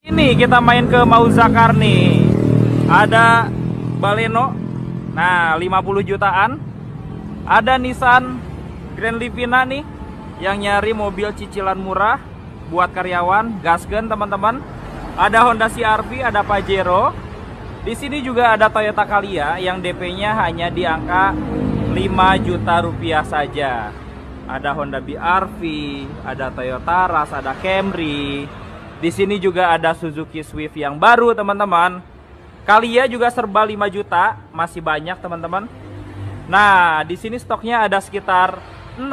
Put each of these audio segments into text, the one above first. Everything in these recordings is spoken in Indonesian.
Ini kita main ke Mauzakar nih. Ada Baleno. Nah, 50 jutaan. Ada Nissan Grand Livina nih yang nyari mobil cicilan murah buat karyawan, Gasgen teman-teman. Ada Honda CRV, ada Pajero. Di sini juga ada Toyota Calya yang DP-nya hanya di angka 5 juta rupiah saja. Ada Honda BRV, ada Toyota Rush, ada Camry, di sini juga ada Suzuki Swift yang baru teman-teman. Kalia juga serba 5 juta, masih banyak teman-teman. Nah, di sini stoknya ada sekitar 60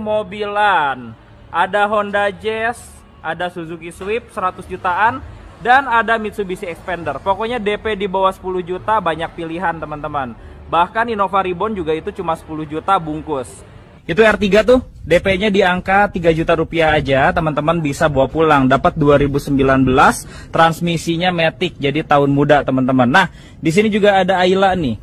mobilan. Ada Honda Jazz, ada Suzuki Swift 100 jutaan, dan ada Mitsubishi Expander. Pokoknya DP di bawah 10 juta banyak pilihan teman-teman. Bahkan Innova Ribbon juga itu cuma 10 juta bungkus. Itu R3 tuh DP-nya di angka 3 juta rupiah aja, teman-teman bisa bawa pulang. Dapat 2019, transmisinya Matic, jadi tahun muda teman-teman. Nah, di sini juga ada Ayla nih,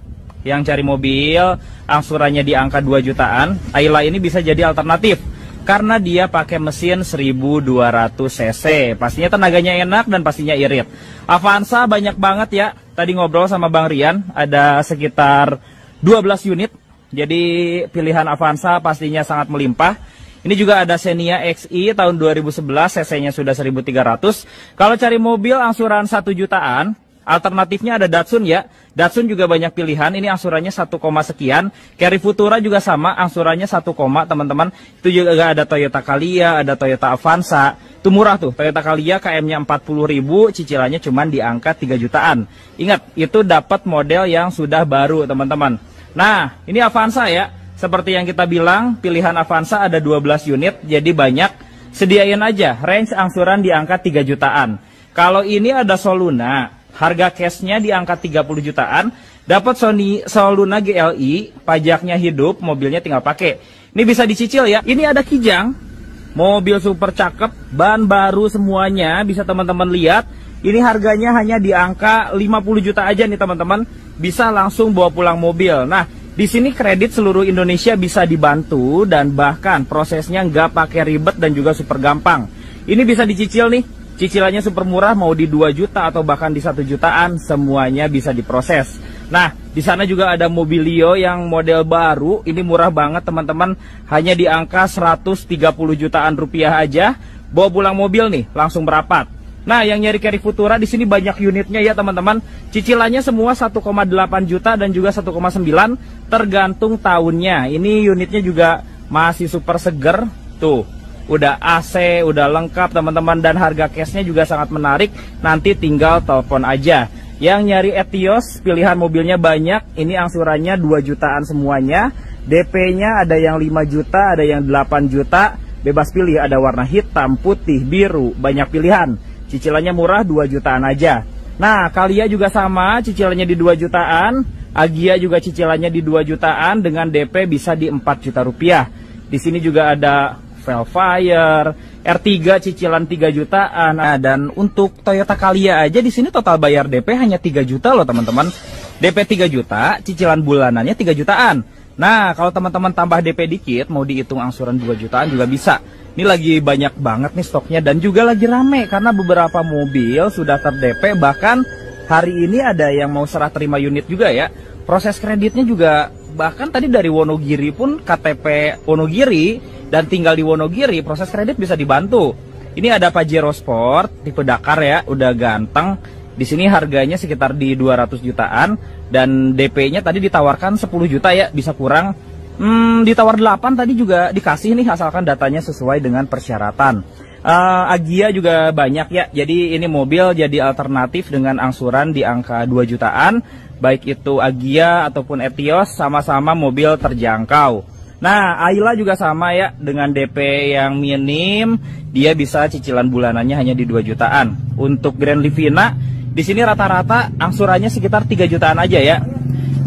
yang cari mobil, angsurannya di angka 2 jutaan. Ayla ini bisa jadi alternatif, karena dia pakai mesin 1200 cc. Pastinya tenaganya enak dan pastinya irit. Avanza banyak banget ya, tadi ngobrol sama Bang Rian, ada sekitar 12 unit jadi pilihan Avanza pastinya sangat melimpah. Ini juga ada Xenia XI tahun 2011, cc-nya sudah 1300. Kalau cari mobil angsuran 1 jutaan, alternatifnya ada Datsun ya. Datsun juga banyak pilihan, ini angsurannya 1, sekian. Carry Futura juga sama, angsurannya 1, teman-teman. Itu juga ada Toyota Calya, ada Toyota Avanza. Itu murah tuh, Toyota Calya KM-nya 40 ribu, cicilannya cuma di angka 3 jutaan. Ingat, itu dapat model yang sudah baru, teman-teman. Nah, ini Avanza ya. Seperti yang kita bilang, pilihan Avanza ada 12 unit, jadi banyak. Sediain aja, range angsuran di angka 3 jutaan. Kalau ini ada Soluna, harga cashnya di angka 30 jutaan, dapat Sony Soluna GLI, pajaknya hidup, mobilnya tinggal pakai. Ini bisa dicicil ya. Ini ada Kijang, mobil super cakep, ban baru semuanya, bisa teman-teman lihat. Ini harganya hanya di angka 50 juta aja nih teman-teman bisa langsung bawa pulang mobil. Nah, di sini kredit seluruh Indonesia bisa dibantu dan bahkan prosesnya nggak pakai ribet dan juga super gampang. Ini bisa dicicil nih, cicilannya super murah mau di 2 juta atau bahkan di 1 jutaan, semuanya bisa diproses. Nah, di sana juga ada mobilio yang model baru, ini murah banget teman-teman, hanya di angka 130 jutaan rupiah aja, bawa pulang mobil nih, langsung merapat. Nah, yang nyari carry Futura di sini banyak unitnya ya teman-teman. Cicilannya semua 1,8 juta dan juga 1,9 tergantung tahunnya. Ini unitnya juga masih super seger. Tuh, udah AC, udah lengkap teman-teman dan harga cashnya juga sangat menarik. Nanti tinggal telepon aja. Yang nyari Etios, pilihan mobilnya banyak. Ini angsurannya 2 jutaan semuanya. DP-nya ada yang 5 juta, ada yang 8 juta. Bebas pilih, ada warna hitam, putih, biru, banyak pilihan. Cicilannya murah 2 jutaan aja. Nah, Kalia juga sama, cicilannya di 2 jutaan. Agia juga cicilannya di 2 jutaan dengan DP bisa di 4 juta rupiah. Di sini juga ada Velfire, R3 cicilan 3 jutaan. Nah, dan untuk Toyota Kalia aja di sini total bayar DP hanya 3 juta loh, teman-teman. DP 3 juta, cicilan bulanannya 3 jutaan. Nah, kalau teman-teman tambah DP dikit, mau dihitung angsuran 2 jutaan juga bisa. Ini lagi banyak banget nih stoknya dan juga lagi rame karena beberapa mobil sudah terdp bahkan hari ini ada yang mau serah terima unit juga ya. Proses kreditnya juga bahkan tadi dari Wonogiri pun KTP Wonogiri dan tinggal di Wonogiri proses kredit bisa dibantu. Ini ada Pajero Sport tipe Dakar ya, udah ganteng. Di sini harganya sekitar di 200 jutaan dan DP-nya tadi ditawarkan 10 juta ya, bisa kurang. Hmm, ditawar 8 tadi juga dikasih nih asalkan datanya sesuai dengan persyaratan. Uh, Agia juga banyak ya, jadi ini mobil jadi alternatif dengan angsuran di angka 2 jutaan, baik itu Agia ataupun Etios sama-sama mobil terjangkau. Nah, Ayla juga sama ya dengan DP yang minim, dia bisa cicilan bulanannya hanya di 2 jutaan. Untuk Grand Livina di sini rata-rata angsurannya sekitar 3 jutaan aja ya.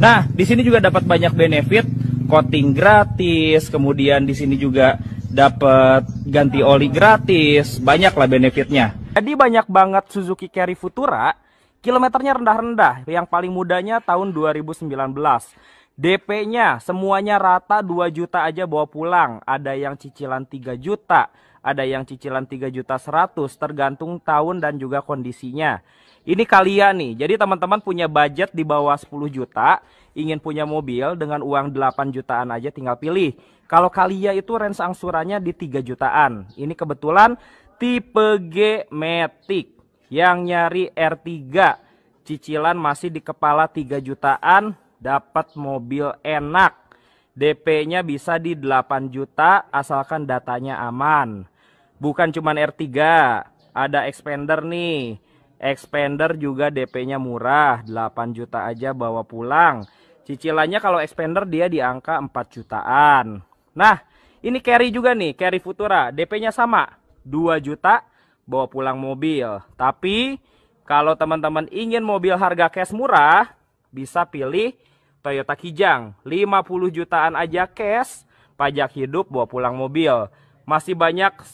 Nah, di sini juga dapat banyak benefit, coating gratis, kemudian di sini juga dapat ganti oli gratis, banyaklah benefitnya. Jadi banyak banget Suzuki Carry Futura, kilometernya rendah-rendah, yang paling mudanya tahun 2019. DP-nya semuanya rata 2 juta aja bawa pulang, ada yang cicilan 3 juta, ada yang cicilan 3 juta 100 tergantung tahun dan juga kondisinya. Ini kalian nih. Jadi teman-teman punya budget di bawah 10 juta, ingin punya mobil dengan uang 8 jutaan aja tinggal pilih. Kalau kalian itu range angsurannya di 3 jutaan. Ini kebetulan tipe G Matic yang nyari R3. Cicilan masih di kepala 3 jutaan, dapat mobil enak. DP-nya bisa di 8 juta asalkan datanya aman. Bukan cuma R3, ada expander nih Expander juga DP-nya murah, 8 juta aja bawa pulang. Cicilannya kalau expander dia di angka 4 jutaan. Nah, ini carry juga nih, carry Futura. DP-nya sama, 2 juta bawa pulang mobil. Tapi kalau teman-teman ingin mobil harga cash murah, bisa pilih Toyota Kijang. 50 jutaan aja cash, pajak hidup bawa pulang mobil. Masih banyak